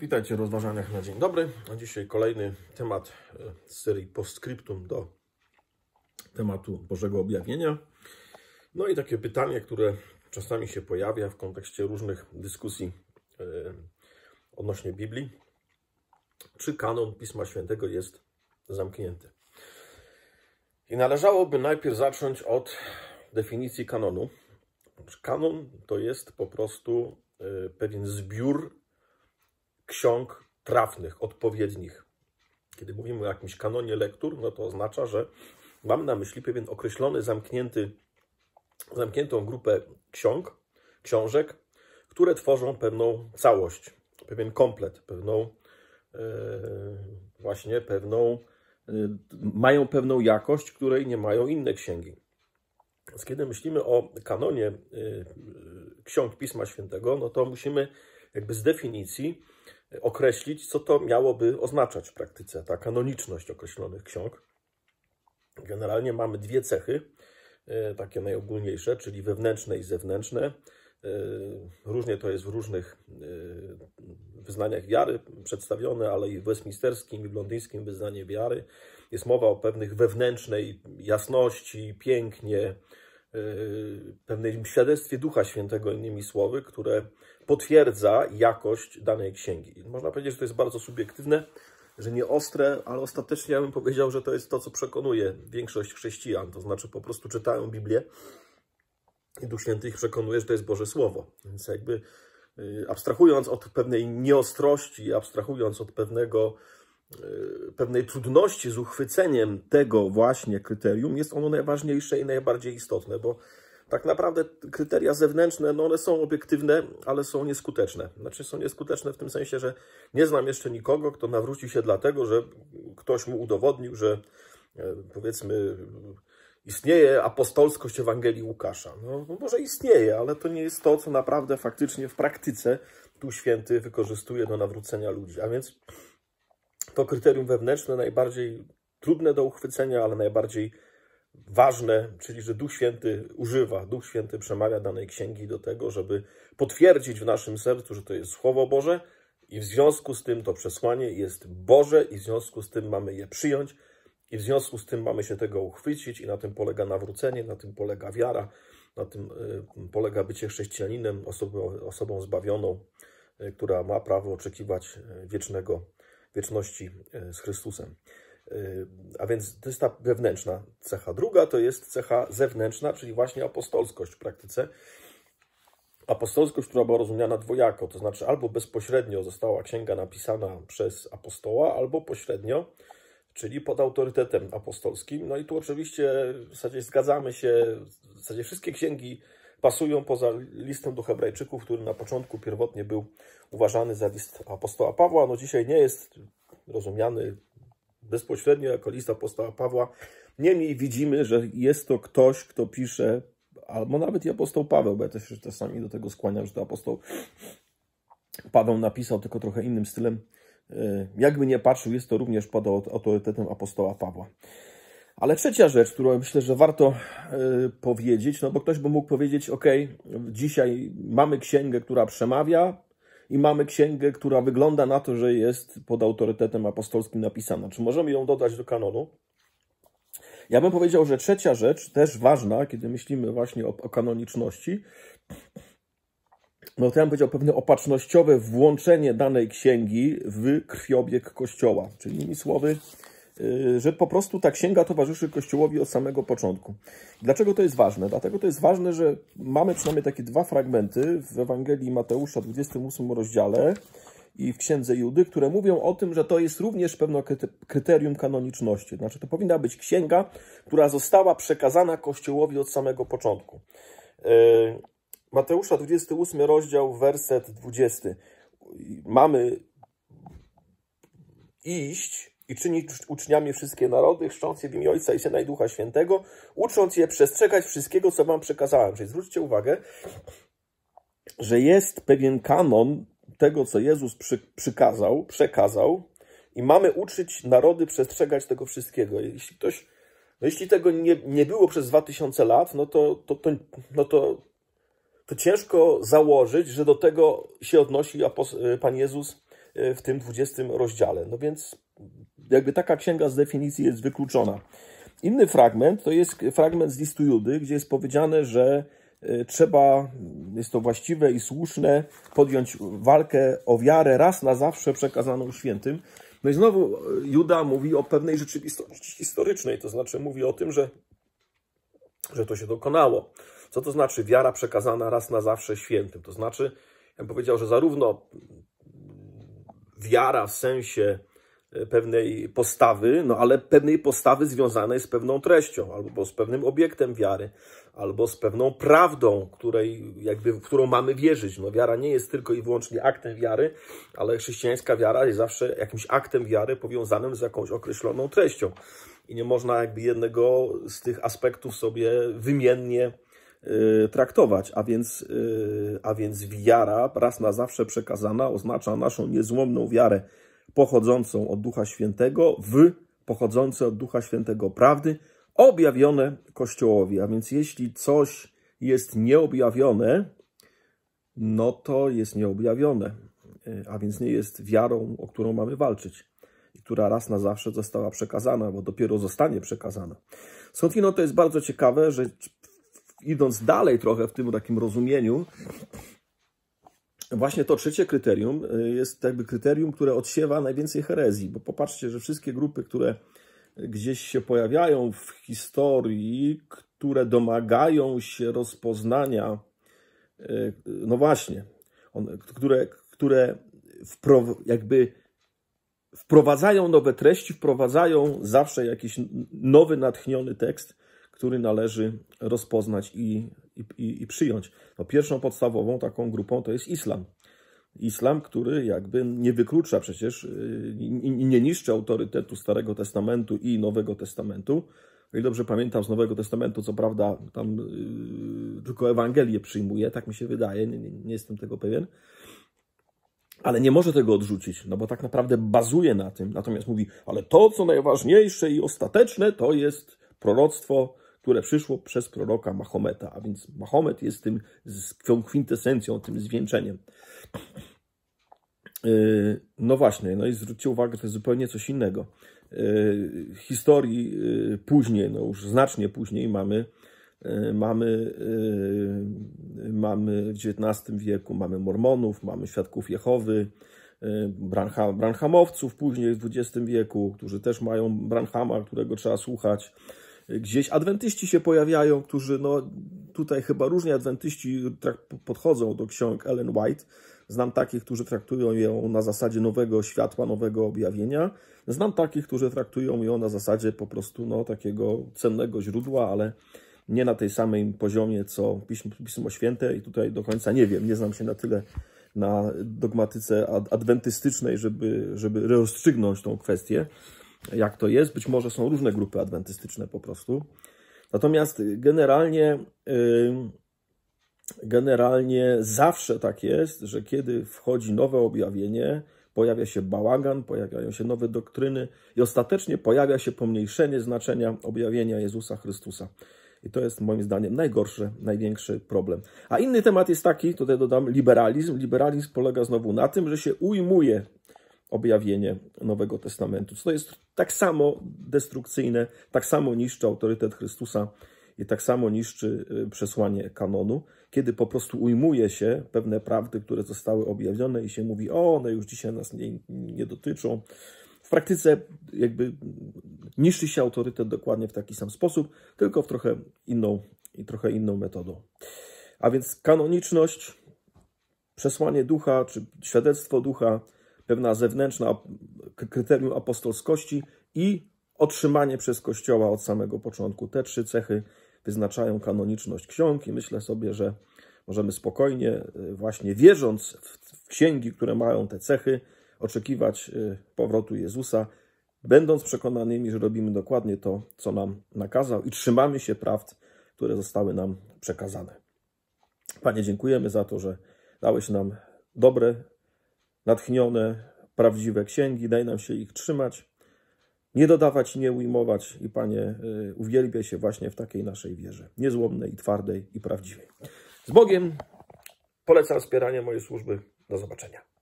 Witajcie w rozważaniach na dzień dobry. A dzisiaj kolejny temat e, z serii postscriptum do tematu Bożego Objawienia. No i takie pytanie, które czasami się pojawia w kontekście różnych dyskusji e, odnośnie Biblii. Czy kanon Pisma Świętego jest zamknięty? I należałoby najpierw zacząć od definicji kanonu. Kanon to jest po prostu e, pewien zbiór ksiąg trafnych, odpowiednich. Kiedy mówimy o jakimś kanonie lektur, no to oznacza, że mam na myśli pewien określony, zamknięty, zamkniętą grupę ksiąg, książek, które tworzą pewną całość, pewien komplet, pewną yy, właśnie pewną e, mają pewną jakość, której nie mają inne księgi. Więc kiedy myślimy o kanonie e, ksiąg Pisma Świętego, no to musimy jakby z definicji określić, co to miałoby oznaczać w praktyce, ta kanoniczność określonych ksiąg. Generalnie mamy dwie cechy, e, takie najogólniejsze, czyli wewnętrzne i zewnętrzne. E, różnie to jest w różnych e, wyznaniach wiary przedstawione, ale i w westminsterskim i w londyńskim wyznaniu wiary jest mowa o pewnych wewnętrznej jasności, pięknie, Y, pewnym świadectwie Ducha Świętego, innymi słowy, które potwierdza jakość danej księgi. Można powiedzieć, że to jest bardzo subiektywne, że nieostre, ale ostatecznie ja bym powiedział, że to jest to, co przekonuje większość chrześcijan. To znaczy po prostu czytają Biblię i Duch Święty ich przekonuje, że to jest Boże Słowo. Więc jakby y, abstrahując od pewnej nieostrości, abstrahując od pewnego Y, pewnej trudności z uchwyceniem tego właśnie kryterium, jest ono najważniejsze i najbardziej istotne, bo tak naprawdę kryteria zewnętrzne, no one są obiektywne, ale są nieskuteczne. Znaczy są nieskuteczne w tym sensie, że nie znam jeszcze nikogo, kto nawrócił się dlatego, że ktoś mu udowodnił, że e, powiedzmy istnieje apostolskość Ewangelii Łukasza. No, no może istnieje, ale to nie jest to, co naprawdę faktycznie w praktyce tu święty wykorzystuje do nawrócenia ludzi. A więc to kryterium wewnętrzne najbardziej trudne do uchwycenia, ale najbardziej ważne, czyli że Duch Święty używa, Duch Święty przemawia danej księgi do tego, żeby potwierdzić w naszym sercu, że to jest Słowo Boże i w związku z tym to przesłanie jest Boże i w związku z tym mamy je przyjąć i w związku z tym mamy się tego uchwycić i na tym polega nawrócenie, na tym polega wiara, na tym e, polega bycie chrześcijaninem, osobą, osobą zbawioną, e, która ma prawo oczekiwać e, wiecznego wieczności e, z Chrystusem. E, a więc to jest ta wewnętrzna cecha. Druga to jest cecha zewnętrzna, czyli właśnie apostolskość w praktyce. Apostolskość, która była rozumiana dwojako, to znaczy albo bezpośrednio została księga napisana przez apostoła, albo pośrednio, czyli pod autorytetem apostolskim. No i tu oczywiście w zasadzie zgadzamy się, w zasadzie wszystkie księgi pasują poza listem do Hebrajczyków, który na początku pierwotnie był uważany za list apostoła Pawła. No dzisiaj nie jest rozumiany bezpośrednio jako list apostoła Pawła. Niemniej widzimy, że jest to ktoś, kto pisze, albo nawet i apostoł Paweł, bo ja też się czasami do tego skłaniam, że to apostoł Paweł napisał, tylko trochę innym stylem. E, jakby nie patrzył, jest to również pod autorytetem apostoła Pawła. Ale trzecia rzecz, którą myślę, że warto y, powiedzieć, no bo ktoś by mógł powiedzieć, ok, dzisiaj mamy księgę, która przemawia i mamy księgę, która wygląda na to, że jest pod autorytetem apostolskim napisana. Czy możemy ją dodać do kanonu? Ja bym powiedział, że trzecia rzecz, też ważna, kiedy myślimy właśnie o, o kanoniczności, no to ja bym powiedział pewne opatrznościowe włączenie danej księgi w krwiobieg Kościoła. Czyli innymi słowy, Y, że po prostu ta księga towarzyszy Kościołowi od samego początku. Dlaczego to jest ważne? Dlatego to jest ważne, że mamy przynajmniej takie dwa fragmenty w Ewangelii Mateusza, 28 rozdziale i w Księdze Judy, które mówią o tym, że to jest również pewne kryterium kanoniczności. Znaczy, to powinna być księga, która została przekazana Kościołowi od samego początku. Y, Mateusza 28 rozdział, werset 20. Mamy iść i czynić uczniami wszystkie narody, chrzcząc je w imię Ojca i Syna i Ducha Świętego, ucząc je przestrzegać wszystkiego, co wam przekazałem. Czyli zwróćcie uwagę, że jest pewien kanon tego, co Jezus przy, przykazał, przekazał i mamy uczyć narody przestrzegać tego wszystkiego. Jeśli ktoś, no jeśli tego nie, nie było przez 2000 lat, no to, to, to, no to, to ciężko założyć, że do tego się odnosi Pan Jezus e, w tym 20 rozdziale. No więc jakby taka księga z definicji jest wykluczona. Inny fragment to jest fragment z listu Judy, gdzie jest powiedziane, że e, trzeba, jest to właściwe i słuszne, podjąć walkę o wiarę raz na zawsze przekazaną świętym. No i znowu e, Juda mówi o pewnej rzeczywistości historycznej, to znaczy mówi o tym, że, że to się dokonało. Co to znaczy wiara przekazana raz na zawsze świętym? To znaczy, ja bym powiedział, że zarówno wiara w sensie E, pewnej postawy, no ale pewnej postawy związanej z pewną treścią, albo z pewnym obiektem wiary, albo z pewną prawdą, której, jakby, w którą mamy wierzyć. No wiara nie jest tylko i wyłącznie aktem wiary, ale chrześcijańska wiara jest zawsze jakimś aktem wiary powiązanym z jakąś określoną treścią. I nie można jakby jednego z tych aspektów sobie wymiennie e, traktować, a więc, e, a więc wiara raz na zawsze przekazana oznacza naszą niezłomną wiarę pochodzącą od Ducha Świętego w pochodzące od Ducha Świętego prawdy objawione Kościołowi. A więc jeśli coś jest nieobjawione, no to jest nieobjawione, e, a więc nie jest wiarą, o którą mamy walczyć i która raz na zawsze została przekazana, bo dopiero zostanie przekazana. Skądinąd no to jest bardzo ciekawe, że idąc dalej trochę w tym takim rozumieniu, właśnie to trzecie kryterium y, jest jakby kryterium, które odsiewa najwięcej herezji, bo popatrzcie, że wszystkie grupy, które gdzieś się pojawiają w historii, które domagają się rozpoznania, y, no właśnie, one, które, które wpro, jakby wprowadzają nowe treści, wprowadzają zawsze jakiś nowy, natchniony tekst, który należy rozpoznać i i, i, i przyjąć. No, pierwszą podstawową taką grupą to jest islam. Islam, który jakby nie wyklucza przecież, y, nie niszczy autorytetu Starego Testamentu i Nowego Testamentu. No I dobrze pamiętam z Nowego Testamentu, co prawda tam y, tylko Ewangelię przyjmuje, tak mi się wydaje, nie, nie, nie jestem tego pewien. Ale nie może tego odrzucić, no bo tak naprawdę bazuje na tym. Natomiast mówi, ale to, co najważniejsze i ostateczne, to jest proroctwo które przyszło przez proroka Mahometa. A więc Mahomet jest tym kwintesencją, tym zwieńczeniem. E, no właśnie, no i zwróćcie uwagę, to jest zupełnie coś innego. E, historii e, później, no już znacznie później mamy mamy, mamy w XIX wieku, mamy Mormonów, mamy Świadków Jehowy, Branham, Branhamowców później w XX wieku, którzy też mają Branhama, którego trzeba słuchać. Gdzieś adwentyści się pojawiają, którzy no, tutaj chyba różni adwentyści podchodzą do ksiąg Ellen White. Znam takich, którzy traktują ją na zasadzie nowego światła, nowego objawienia. Znam takich, którzy traktują ją na zasadzie po prostu no, takiego cennego źródła, ale nie na tej samej poziomie co Pismo, Pismo Święte i tutaj do końca nie wiem, nie znam się na tyle na dogmatyce adwentystycznej, żeby, żeby rozstrzygnąć tą kwestię jak to jest. Być może są różne grupy adwentystyczne po prostu. Natomiast generalnie, generalnie zawsze tak jest, że kiedy wchodzi nowe objawienie, pojawia się bałagan, pojawiają się nowe doktryny i ostatecznie pojawia się pomniejszenie znaczenia objawienia Jezusa Chrystusa. I to jest moim zdaniem najgorszy, największy problem. A inny temat jest taki, tutaj dodam, liberalizm. Liberalizm polega znowu na tym, że się ujmuje objawienie Nowego Testamentu. Co to jest tak samo destrukcyjne, tak samo niszczy autorytet Chrystusa i tak samo niszczy y, przesłanie kanonu, kiedy po prostu ujmuje się pewne prawdy, które zostały objawione i się mówi, o, one już dzisiaj nas nie, nie dotyczą. W praktyce jakby niszczy się autorytet dokładnie w taki sam sposób, tylko w trochę inną i trochę inną metodą. A więc kanoniczność, przesłanie ducha czy świadectwo ducha, pewna zewnętrzna kryterium apostolskości i otrzymanie przez Kościoła od samego początku. Te trzy cechy wyznaczają kanoniczność ksiąg i myślę sobie, że możemy spokojnie, y, właśnie wierząc w księgi, które mają te cechy, oczekiwać y, powrotu Jezusa, będąc przekonanymi, że robimy dokładnie to, co nam nakazał i trzymamy się prawd, które zostały nam przekazane. Panie, dziękujemy za to, że dałeś nam dobre natchnione, prawdziwe księgi, daj nam się ich trzymać, nie dodawać, nie ujmować i Panie, y, uwielbia się właśnie w takiej naszej wierze, niezłomnej, i twardej i prawdziwej. Z Bogiem polecam wspieranie mojej służby. Do zobaczenia.